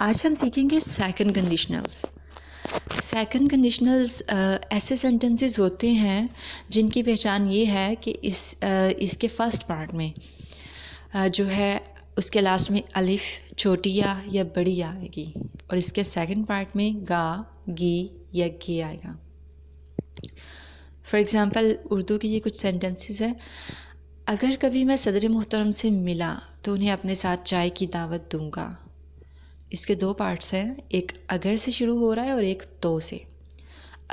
आज हम सीखेंगे सेकंड कंडीशनल्स सेकंड कंडीशनल्स ऐसे सेंटेंसेस होते हैं जिनकी पहचान ये है कि इस uh, इसके फर्स्ट पार्ट में uh, जो है उसके लास्ट में अलिफ छोटी या, या बड़ी आएगी और इसके सेकंड पार्ट में गा गी या गे आएगा फॉर एग्ज़ाम्पल उर्दू के ये कुछ सेंटेंसेस हैं अगर कभी मैं सदर मोहतरम से मिला तो उन्हें अपने साथ चाय की दावत दूंगा इसके दो पार्ट्स हैं एक अगर से शुरू हो रहा है और एक तो से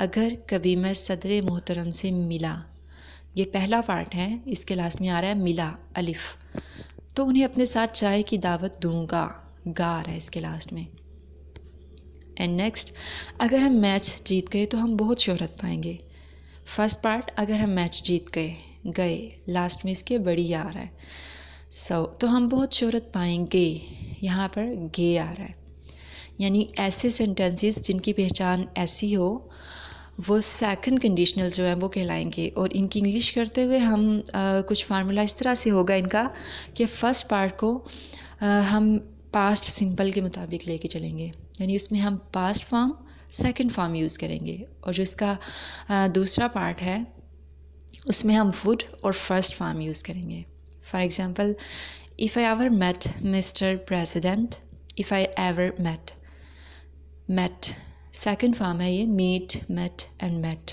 अगर कभी मैं सदर मोहतरम से मिला ये पहला पार्ट है इसके लास्ट में आ रहा है मिला अलिफ तो उन्हें अपने साथ चाय की दावत दूंगा गा रहा है इसके लास्ट में एंड नेक्स्ट अगर हम मैच जीत गए तो हम बहुत शोहरत पाएंगे फर्स्ट पार्ट अगर हम मैच जीत गए गए लास्ट में इसके बड़ी आ रहा है सो so, तो हम बहुत शोहरत पाएंगे यहाँ पर गे आ रहा है यानी ऐसे सेंटेंसेस जिनकी पहचान ऐसी हो वो सेकंड कंडीशनल जो हैं वो कहलाएंगे और इनकी इंग्लिश करते हुए हम आ, कुछ फार्मूला इस तरह से होगा इनका कि फ़र्स्ट पार्ट को आ, हम पास्ट सिंपल के मुताबिक लेके चलेंगे यानी उसमें हम past form second form use करेंगे और जो इसका आ, दूसरा पार्ट है उसमें हम वुड और फर्स्ट फॉर्म यूज़ करेंगे for example If I ever met Mr. President, if I ever met. Met. Second form है ये meet met and met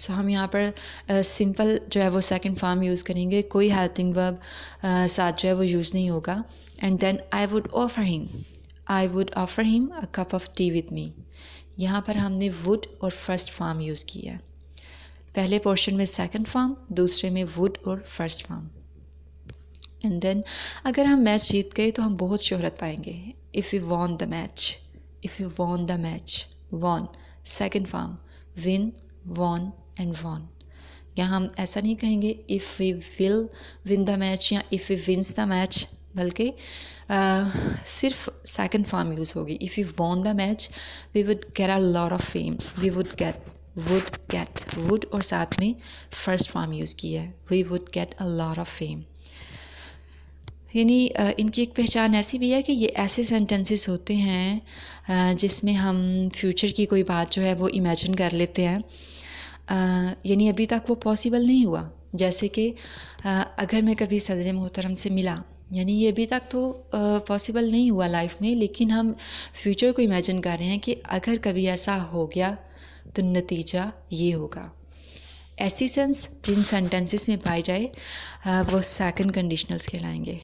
so हम यहाँ पर सिंपल uh, जो है वो सेकेंड फॉर्म यूज़ करेंगे कोई हेल्पिंग वर्ब uh, साथ जो है वो यूज़ नहीं होगा and then I would offer him I would offer him a cup of tea with me यहाँ पर हमने वुड और फर्स्ट फॉर्म यूज़ किया है पहले पोर्शन में सेकेंड फॉर्म दूसरे में वुड और फर्स्ट फॉर्म एंड देन अगर हम मैच जीत गए तो हम बहुत शोहरत पाएंगे if you won the match if you won the match won second form win won and won या हम ऐसा नहीं कहेंगे if we will win the match या if we wins the match बल्कि सिर्फ सेकेंड फॉर्म यूज़ होगी if you won the match we would get a lot of fame we would get would get would और साथ में first form use किया है we would get a lot of fame यानी इनकी एक पहचान ऐसी भी है कि ये ऐसे सेंटेंसेस होते हैं जिसमें हम फ्यूचर की कोई बात जो है वो इमेजिन कर लेते हैं यानी अभी तक वो पॉसिबल नहीं हुआ जैसे कि अगर मैं कभी सदर मोहतरम से मिला यानी ये अभी तक तो पॉसिबल नहीं हुआ लाइफ में लेकिन हम फ्यूचर को इमेजिन कर रहे हैं कि अगर कभी ऐसा हो गया तो नतीजा ये होगा ऐसी सेंस जिन सेंटेंसेस में पाई जाए वो सेकंड कंडीशनल्स कहलाएंगे